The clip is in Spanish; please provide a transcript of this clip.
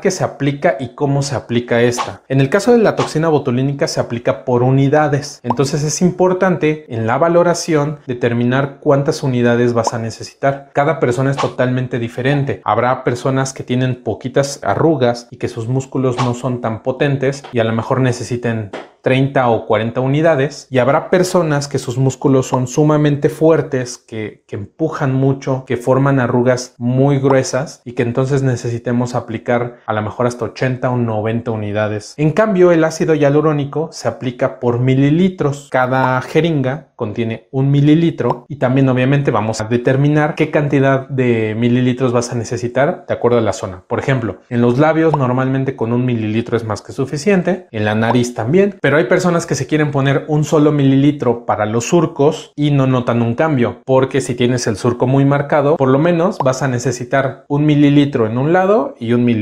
que se aplica y cómo se aplica esta. En el caso de la toxina botulínica se aplica por unidades, entonces es importante en la valoración determinar cuántas unidades vas a necesitar. Cada persona es totalmente diferente. Habrá personas que tienen poquitas arrugas y que sus músculos no son tan potentes y a lo mejor necesiten 30 o 40 unidades y habrá personas que sus músculos son sumamente fuertes, que, empujan mucho, que forman arrugas muy gruesas y que entonces necesitemos aplicar a lo mejor hasta 80 o 90 unidades. En cambio, el ácido hialurónico se aplica por mililitros cada jeringa contiene un mililitro y también obviamente vamos a determinar qué cantidad de mililitros vas a necesitar de acuerdo a la zona. Por ejemplo, en los labios normalmente con un mililitro es más que suficiente, en la nariz también, pero hay personas que se quieren poner un solo mililitro para los surcos y no notan un cambio, porque si tienes el surco muy marcado, por lo menos vas a necesitar un mililitro en un lado y un mililitro